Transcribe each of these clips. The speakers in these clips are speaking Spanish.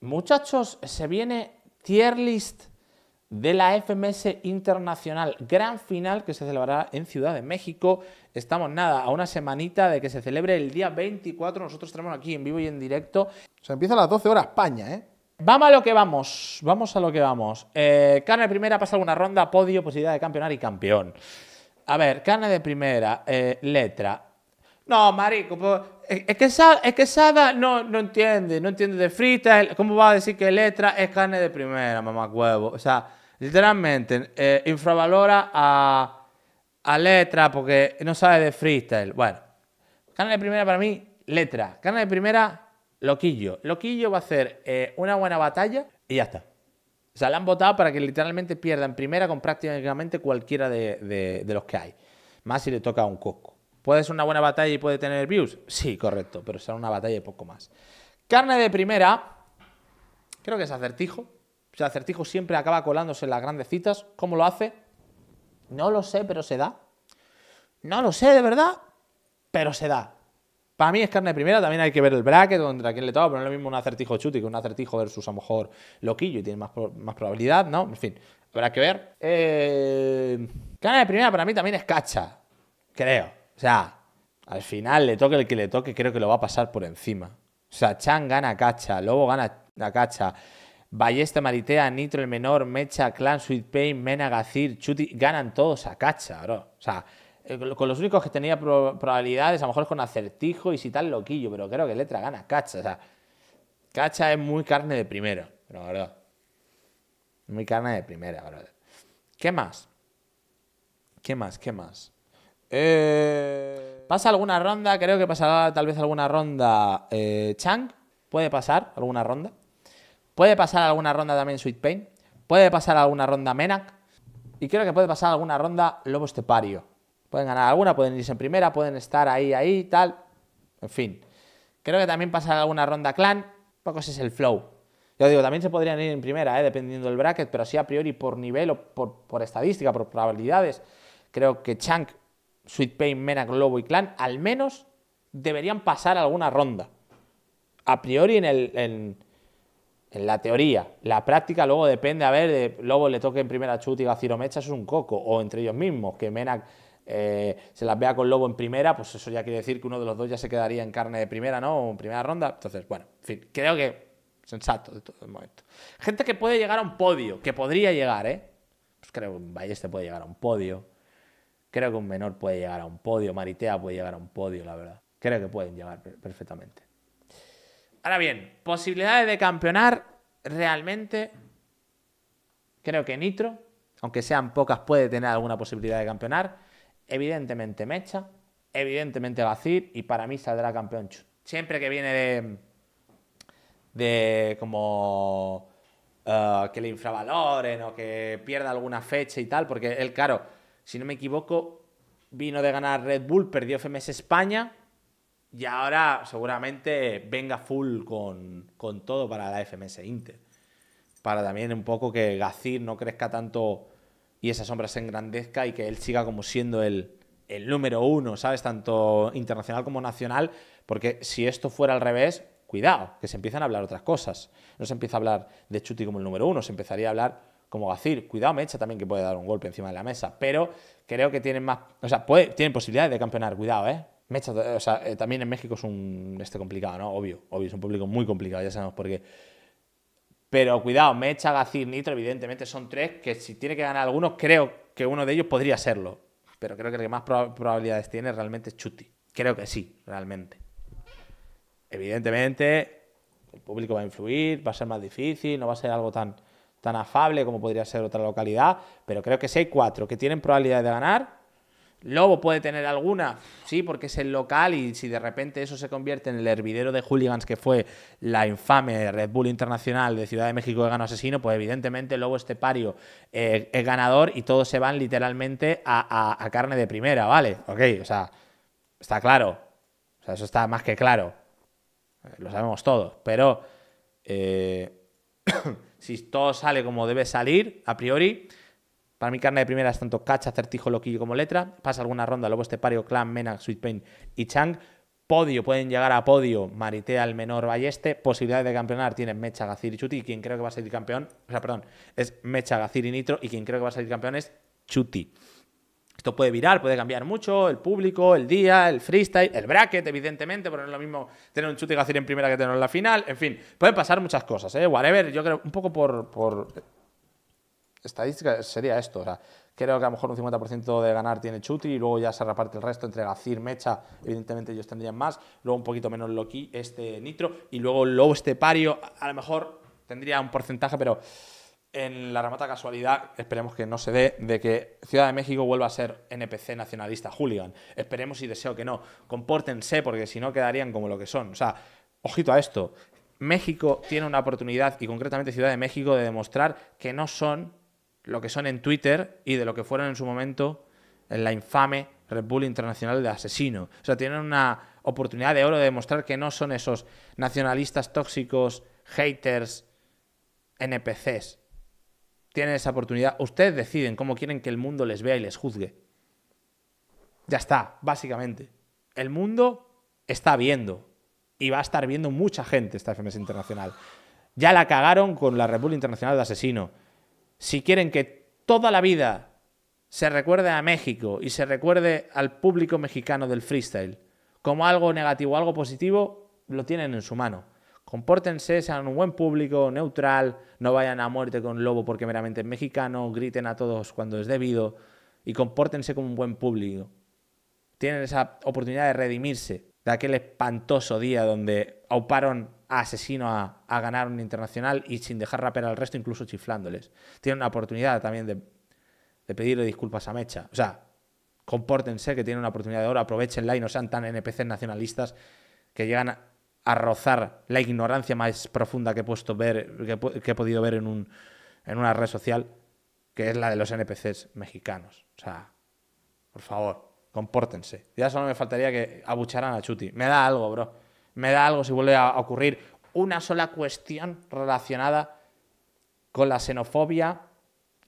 Muchachos, se viene tier list de la FMS Internacional, gran final que se celebrará en Ciudad de México. Estamos nada, a una semanita de que se celebre el día 24. Nosotros tenemos aquí en vivo y en directo. Se empieza a las 12 horas España, ¿eh? Vamos a lo que vamos, vamos a lo que vamos. Eh, carne de primera, pasa alguna ronda, podio, posibilidad de campeonar y campeón. A ver, carne de primera, eh, letra. No, marico, pues, es que, Sada, es que Sada no, entiende, no entiende de freestyle. ¿Cómo va a decir que letra es carne de primera, mamá huevo? O sea, literalmente, eh, infravalora a, letra porque no sabe de freestyle. Bueno, carne de primera para mí, letra. Carne de primera, loquillo. Loquillo va a hacer eh, una buena batalla y ya está. O sea, la han votado para que literalmente pierda en primera con prácticamente cualquiera de, de los que hay. Más si le toca a un coco. ¿Puede ser una buena batalla y puede tener views? Sí, correcto, pero será una batalla y poco más. Carne de primera, creo que es acertijo. O acertijo siempre acaba colándose en las grandes citas. ¿Cómo lo hace? No lo sé, pero se da. No lo sé, de verdad, pero se da. Para mí es carne de primera, también hay que ver el bracket, contra quién le toca, pero no es lo mismo un acertijo chuti que un acertijo versus a lo mejor loquillo y tiene más, probabilidad, ¿no? En fin, habrá que ver. Eh, carne de primera para mí también es cacha, creo. O sea, al final le toque el que le toque, creo que lo va a pasar por encima. O sea, Chan gana Cacha, Lobo gana a Cacha, Ballesta Maritea, Nitro el menor, Mecha, Clan, Sweet Pain, Mena, Gacir, Chuti, ganan todos a Cacha, bro. O sea, eh, con los únicos que tenía probabilidades, a lo mejor con acertijo y si tal loquillo, pero creo que letra gana Cacha. O sea, Cacha es muy carne de primero, pero verdad. Muy carne de primera, bro. ¿Qué más? ¿Qué más? ¿Qué más? Eh, ¿Pasa alguna ronda? Creo que pasará tal vez alguna ronda eh, Chang. Puede pasar alguna ronda. Puede pasar alguna ronda también Sweet Pain. Puede pasar alguna ronda Menac. Y creo que puede pasar alguna ronda Lobo Estepario. Pueden ganar alguna, pueden irse en primera, pueden estar ahí, ahí, tal. En fin. Creo que también pasará alguna ronda Clan. Poco es el flow. Yo digo, también se podrían ir en primera, eh, dependiendo del bracket, pero sí a priori por nivel o por, por estadística, por probabilidades. Creo que Chang Sweet Pain, Menac, Lobo y Clan, al menos deberían pasar alguna ronda. A priori en, el, en, la teoría. La práctica luego depende, a ver, de Lobo le toque en primera chute y Gaciromecha es un coco. O entre ellos mismos, que Menac eh, se las vea con Lobo en primera, pues eso ya quiere decir que uno de los dos ya se quedaría en carne de primera, ¿no? O en primera ronda. Entonces, bueno, en fin, creo que sensato de todo momento. Gente que puede llegar a un podio, que podría llegar, ¿eh? Pues creo que este puede llegar a un podio. Creo que un menor puede llegar a un podio, Maritea puede llegar a un podio, la verdad. Creo que pueden llegar perfectamente. Ahora bien, posibilidades de campeonar, realmente creo que Nitro, aunque sean pocas, puede tener alguna posibilidad de campeonar. Evidentemente Mecha, evidentemente Bacir y para mí saldrá campeón Siempre que viene de, de como eh, que le infravaloren o que pierda alguna fecha y tal, porque él, claro, si no me equivoco, vino de ganar Red Bull, perdió FMS España y ahora seguramente venga full con, todo para la FMS e Inter. Para también un poco que Gacir no crezca tanto y esa sombra se engrandezca y que él siga como siendo el, el número uno, ¿sabes? Tanto internacional como nacional, porque si esto fuera al revés, cuidado, que se empiezan a hablar otras cosas. No se empieza a hablar de Chuti como el número uno, se empezaría a hablar como Gacir, cuidado Mecha también que puede dar un golpe encima de la mesa, pero creo que tienen más, o sea, tienen posibilidades de campeonar, cuidado, ¿eh? Mecha, o sea, eh, también en México es un este complicado, ¿no? Obvio, obvio, es un público muy complicado, ya sabemos por qué. Pero cuidado, Mecha, Gacir, Nitro, evidentemente son tres que si tiene que ganar algunos, creo que uno de ellos podría serlo. Pero creo que el que más probabilidades tiene realmente es Chuti. Creo que sí, realmente. Evidentemente, el público va a influir, va a ser más difícil, no va a ser algo tan tan afable como podría ser otra localidad, pero creo que si hay cuatro que tienen probabilidad de ganar, Lobo puede tener alguna, sí, porque es el local y si de repente eso se convierte en el hervidero de hooligans que fue la infame Red Bull Internacional de Ciudad de México que ganó Asesino, pues evidentemente Lobo este pario eh, es ganador y todos se van literalmente a, carne de primera, ¿vale? Ok, o sea, está claro. O sea, eso está más que claro. Eh, lo sabemos todos, pero... Eh, si todo sale como debe salir, a priori, para mi carne de primera es tanto Cacha, Certijo, Loquillo como Letra. Pasa alguna ronda, este pario, Clan, Sweet Pain y Chang. Podio, pueden llegar a podio Maritea, el menor Balleste. Posibilidades de campeonar tienen Mecha, Gacir y Chuti. Y quien creo que va a salir campeón, o sea, perdón, es Mecha, Gacir y Nitro. Y quien creo que va a salir campeón es Chuti. Esto puede virar, puede cambiar mucho, el público, el día, el freestyle, el bracket, evidentemente, porque no es lo mismo tener un chute que hacer en primera que tener en la final. En fin, pueden pasar muchas cosas, ¿eh? Whatever, yo creo, un poco por, por estadística sería esto, o sea, creo que a lo mejor un 50% de ganar tiene Chuti y luego ya se reparte el resto entre Gacir, Mecha, evidentemente ellos tendrían más, luego un poquito menos Loki, este Nitro, y luego este Pario, a lo mejor tendría un porcentaje, pero en la remata casualidad, esperemos que no se dé, de que Ciudad de México vuelva a ser NPC nacionalista hooligan. Esperemos y deseo que no. Compórtense, porque si no quedarían como lo que son. O sea, ojito a esto. México tiene una oportunidad, y concretamente Ciudad de México, de demostrar que no son lo que son en Twitter y de lo que fueron en su momento en la infame Red Bull Internacional de Asesino. O sea, tienen una oportunidad de oro de demostrar que no son esos nacionalistas tóxicos, haters, NPCs tienen esa oportunidad. Ustedes deciden cómo quieren que el mundo les vea y les juzgue. Ya está, básicamente. El mundo está viendo y va a estar viendo mucha gente esta FMS Internacional. Ya la cagaron con la República Internacional de Asesino. Si quieren que toda la vida se recuerde a México y se recuerde al público mexicano del freestyle como algo negativo o algo positivo, lo tienen en su mano. Compórtense, sean un buen público, neutral, no vayan a muerte con Lobo porque meramente es mexicano, griten a todos cuando es debido y compórtense como un buen público. Tienen esa oportunidad de redimirse de aquel espantoso día donde auparon a Asesino a, ganar un internacional y sin dejar raper al resto, incluso chiflándoles. Tienen una oportunidad también de, de pedirle disculpas a Mecha. O sea, compórtense, que tienen una oportunidad de oro, aprovechenla y no sean tan NPCs nacionalistas que llegan a, a rozar la ignorancia más profunda que he, puesto ver, que, he podido ver en, un, en una red social, que es la de los NPCs mexicanos. O sea, por favor, compórtense. Ya solo me faltaría que abucharan a Chuti. Me da algo, bro. Me da algo si vuelve a ocurrir una sola cuestión relacionada con la xenofobia,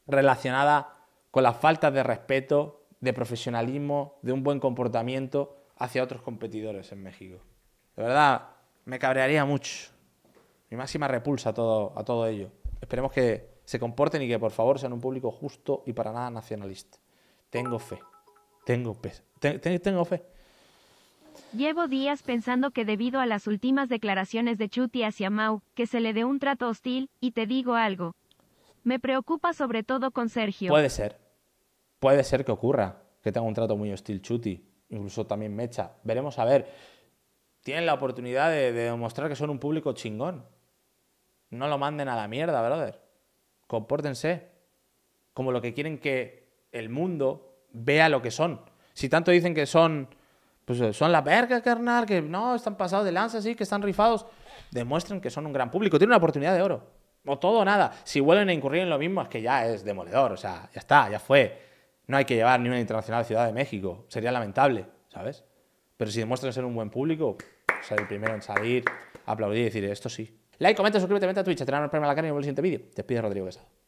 relacionada con la falta de respeto, de profesionalismo, de un buen comportamiento hacia otros competidores en México. De verdad, me cabrearía mucho. Mi máxima repulsa a todo, a todo ello. Esperemos que se comporten y que por favor sean un público justo y para nada nacionalista. Tengo fe. Tengo, fe. tengo fe. Llevo días pensando que debido a las últimas declaraciones de Chuti hacia Mau, que se le dé un trato hostil, y te digo algo. Me preocupa sobre todo con Sergio. Puede ser. Puede ser que ocurra, que tenga un trato muy hostil Chuti, incluso también Mecha. Veremos a ver tienen la oportunidad de, demostrar que son un público chingón. No lo manden a la mierda, brother. Compórtense como lo que quieren que el mundo vea lo que son. Si tanto dicen que son, pues eh, son la verga, carnal, que no, están pasados de lanza, sí, que están rifados, demuestren que son un gran público. Tienen una oportunidad de oro. O todo o nada. Si vuelven a incurrir en lo mismo, es que ya es demoledor. O sea, ya está, ya fue. No hay que llevar ni una internacional a Ciudad de México. Sería lamentable, ¿sabes? Pero si demuestran ser un buen público, ser el primero en salir, aplaudir y decir, esto sí. Like, comenta, suscríbete, a Twitch, te dan el premio a la cara y nos vemos en el siguiente vídeo. Te pide Rodrigo Besado.